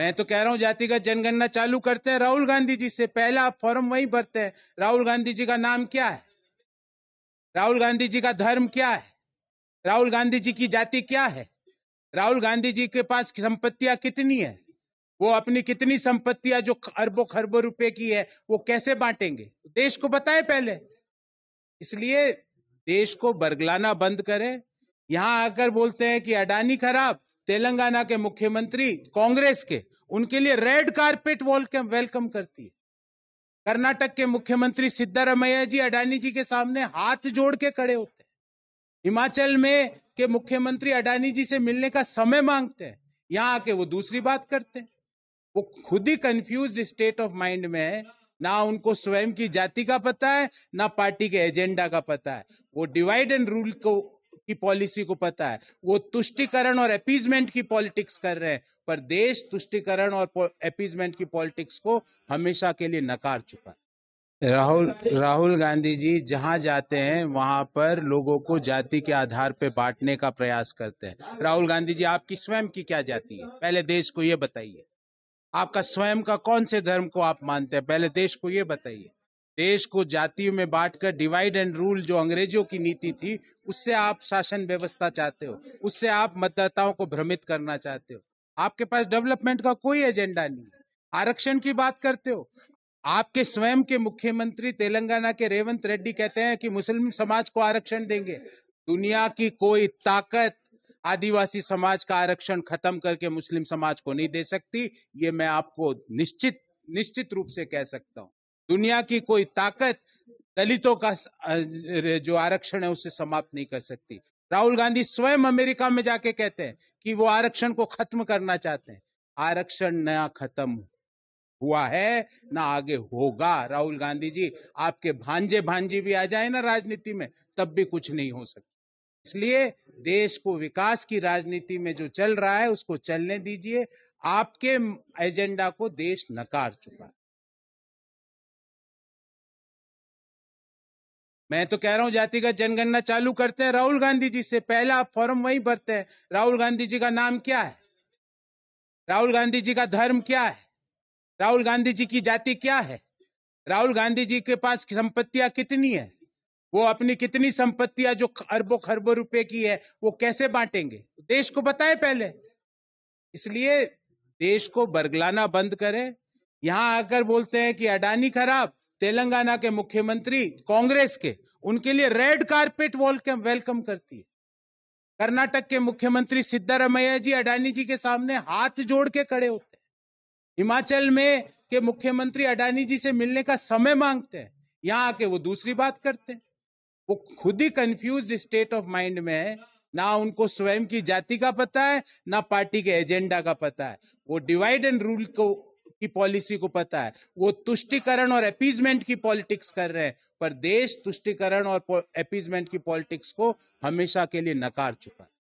मैं तो कह रहा हूं जातिगत जनगणना चालू करते हैं राहुल गांधी जी से पहला फॉर्म वहीं भरते हैं राहुल गांधी जी का नाम क्या है राहुल गांधी जी का धर्म क्या है राहुल गांधी जी की जाति क्या है राहुल गांधी जी के पास संपत्तियां कितनी है वो अपनी कितनी संपत्तियां जो अरबों खरबों रुपए की है वो कैसे बांटेंगे देश को बताए पहले इसलिए देश को बरगलाना बंद करें यहां आकर बोलते हैं कि अडानी खराब तेलंगाना के मुख्यमंत्री कांग्रेस के उनके लिए रेड कारपेट वेलकम वेलकम करती है कर्नाटक के मुख्यमंत्री सिद्धारमैया जी अडानी जी के सामने हाथ जोड़ के खड़े होते हैं हिमाचल में के मुख्यमंत्री अडानी जी से मिलने का समय मांगते हैं यहाँ आके वो दूसरी बात करते हैं वो खुद ही कंफ्यूज स्टेट ऑफ माइंड में है ना उनको स्वयं की जाति का पता है ना पार्टी के एजेंडा का पता है वो डिवाइड एंड रूल को की पॉलिसी को पता है वो तुष्टिकरण और अपीजमेंट की पॉलिटिक्स कर रहे हैं पर देश तुष्टिकरण और अपीजमेंट की पॉलिटिक्स को हमेशा के लिए नकार चुका है राहुल राहुल गांधी जी जहां जाते हैं वहां पर लोगों को जाति के आधार पर बांटने का प्रयास करते हैं राहुल गांधी जी आपकी स्वयं की क्या जाति है पहले देश को ये बताइए आपका स्वयं का कौन से धर्म को आप मानते हैं पहले देश को ये बताइए देश को जातियों में बांटकर डिवाइड एंड रूल जो अंग्रेजों की नीति थी उससे आप शासन व्यवस्था चाहते हो उससे आप मतदाताओं को भ्रमित करना चाहते हो आपके पास डेवलपमेंट का कोई एजेंडा नहीं आरक्षण की बात करते हो आपके स्वयं के मुख्यमंत्री तेलंगाना के रेवंत रेड्डी कहते हैं कि मुस्लिम समाज को आरक्षण देंगे दुनिया की कोई ताकत आदिवासी समाज का आरक्षण खत्म करके मुस्लिम समाज को नहीं दे सकती ये मैं आपको निश्चित निश्चित रूप से कह सकता हूं दुनिया की कोई ताकत दलितों का जो आरक्षण है उसे समाप्त नहीं कर सकती राहुल गांधी स्वयं अमेरिका में जाके कहते हैं कि वो आरक्षण को खत्म करना चाहते हैं आरक्षण नया खत्म हुआ है ना आगे होगा राहुल गांधी जी आपके भांजे भांजी भी आ जाए ना राजनीति में तब भी कुछ नहीं हो सकता इसलिए देश को विकास की राजनीति में जो चल रहा है उसको चलने दीजिए आपके एजेंडा को देश नकार चुका है मैं तो कह रहा हूँ जातिगत जनगणना चालू करते हैं राहुल गांधी जी से पहला आप फॉर्म वहीं भरते हैं राहुल गांधी जी का नाम क्या है राहुल गांधी जी का धर्म क्या है राहुल गांधी जी की जाति क्या है राहुल गांधी जी के पास संपत्तियां कितनी है वो अपनी कितनी संपत्तियां जो अरबों खरबों रुपए की है वो कैसे बांटेंगे देश को बताए पहले इसलिए देश को बरगलाना बंद करें यहां आकर बोलते हैं कि अडानी खराब तेलंगाना के मुख्यमंत्री कांग्रेस के उनके लिए रेड कारपेट वेलकम वेलकम करती है कर्नाटक के मुख्यमंत्री सिद्धारमैया जी अडानी जी के सामने हाथ जोड़ के खड़े होते हैं हिमाचल में के मुख्यमंत्री अडानी जी से मिलने का समय मांगते हैं यहाँ आके वो दूसरी बात करते हैं वो खुद ही कंफ्यूज स्टेट ऑफ माइंड में है ना उनको स्वयं की जाति का पता है ना पार्टी के एजेंडा का पता है वो डिवाइड एंड रूल को की पॉलिसी को पता है वो तुष्टिकरण और अपीजमेंट की पॉलिटिक्स कर रहे हैं पर देश तुष्टिकरण और अपीजमेंट की पॉलिटिक्स को हमेशा के लिए नकार चुका है